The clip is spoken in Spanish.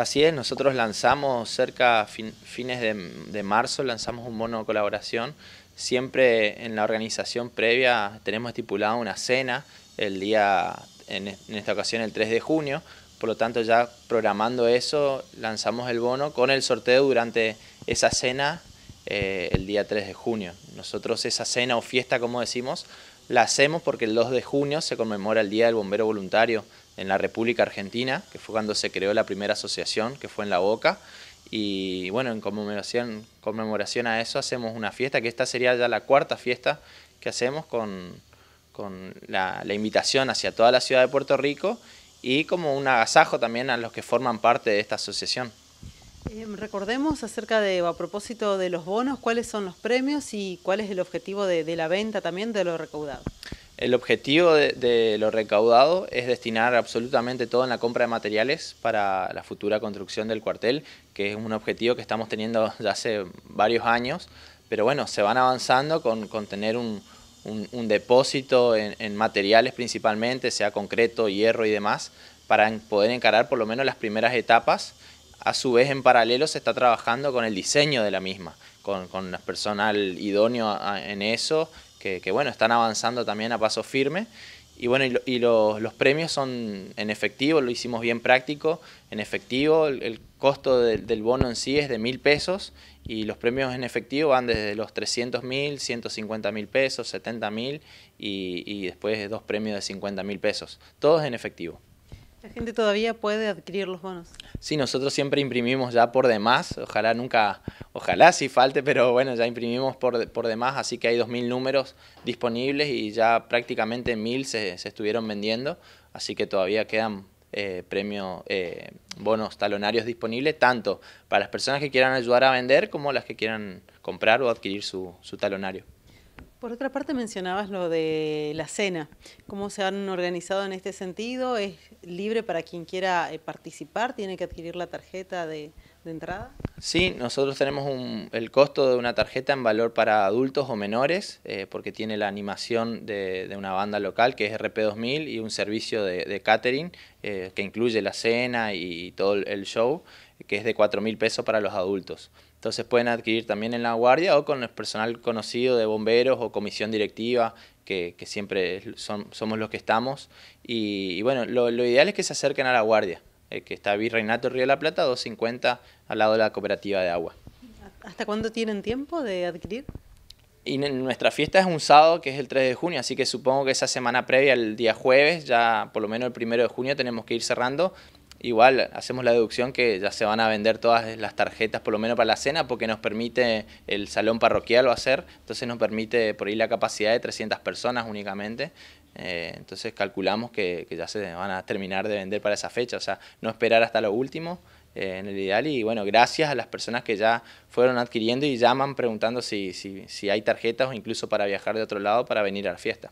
Así es, nosotros lanzamos cerca fines de, marzo, lanzamos un bono de colaboración. Siempre en la organización previa tenemos estipulada una cena el día, en, esta ocasión el 3 de junio. Por lo tanto, ya programando eso, lanzamos el bono con el sorteo durante esa cena eh, el día 3 de junio. Nosotros esa cena o fiesta, como decimos, la hacemos porque el 2 de junio se conmemora el Día del Bombero Voluntario en la República Argentina, que fue cuando se creó la primera asociación, que fue en La Boca. Y bueno, en conmemoración, conmemoración a eso hacemos una fiesta, que esta sería ya la cuarta fiesta que hacemos con, la, invitación hacia toda la ciudad de Puerto Rico y como un agasajo también a los que forman parte de esta asociación. Em, recordemos acerca de, a propósito de los bonos, cuáles son los premios y cuál es el objetivo de, de la venta también de lo recaudado. El objetivo de, lo recaudado es destinar absolutamente todo en la compra de materiales para la futura construcción del cuartel, que es un objetivo que estamos teniendo ya hace varios años, pero bueno, se van avanzando con, tener un, depósito en, materiales principalmente, sea concreto, hierro y demás, para poder encarar por lo menos las primeras etapas. A su vez, en paralelo, se está trabajando con el diseño de la misma, con, con personal idóneo en eso, que, bueno, están avanzando también a paso firme. Y bueno, y, los, premios son en efectivo, lo hicimos bien práctico, en efectivo, el, costo del bono en sí es de mil pesos y los premios en efectivo van desde los 300 mil, 150 mil pesos, 70 mil y, y después dos premios de 50 mil pesos, todos en efectivo. La gente todavía puede adquirir los bonos. Sí, nosotros siempre imprimimos ya por demás, ojalá nunca, ojalá si falte, pero bueno, ya imprimimos por, por demás, así que hay 2.000 números disponibles y ya prácticamente 1.000 se, estuvieron vendiendo, así que todavía quedan eh, eh, bonos talonarios disponibles, tanto para las personas que quieran ayudar a vender como las que quieran comprar o adquirir su talonario. Por otra parte, mencionabas lo de la cena. ¿Cómo se han organizado en este sentido? ¿Es libre para quien quiera eh, participar? ¿Tiene que adquirir la tarjeta de, entrada? Sí, nosotros tenemos el costo de una tarjeta en valor para adultos o menores, eh, porque tiene la animación de, una banda local que es RP2000 y un servicio de, catering eh, que incluye la cena y todo el show, que es de 4 mil pesos para los adultos. Entonces pueden adquirir también en la guardia o con el personal conocido de bomberos o comisión directiva, que, siempre somos los que estamos. Y, bueno, lo, ideal es que se acerquen a la guardia, eh, que está Virreinato Río de la Plata, 250, al lado de la cooperativa de agua. ¿Hasta cuándo tienen tiempo de adquirir? Y nuestra fiesta es un sábado, que es el 3 de junio, así que supongo que esa semana previa, el día jueves, ya por lo menos el 1 de junio, tenemos que ir cerrando igual hacemos la deducción que ya se van a vender todas las tarjetas, por lo menos para la cena, porque nos permite, el salón parroquial va hacer, entonces nos permite por ahí la capacidad de 300 personas únicamente. Eh, entonces calculamos que, ya se van a terminar de vender para esa fecha, o sea, no esperar hasta lo último eh, en el ideal. Y bueno, gracias a las personas que ya fueron adquiriendo y llaman preguntando si hay tarjetas o incluso para viajar de otro lado para venir a la fiesta.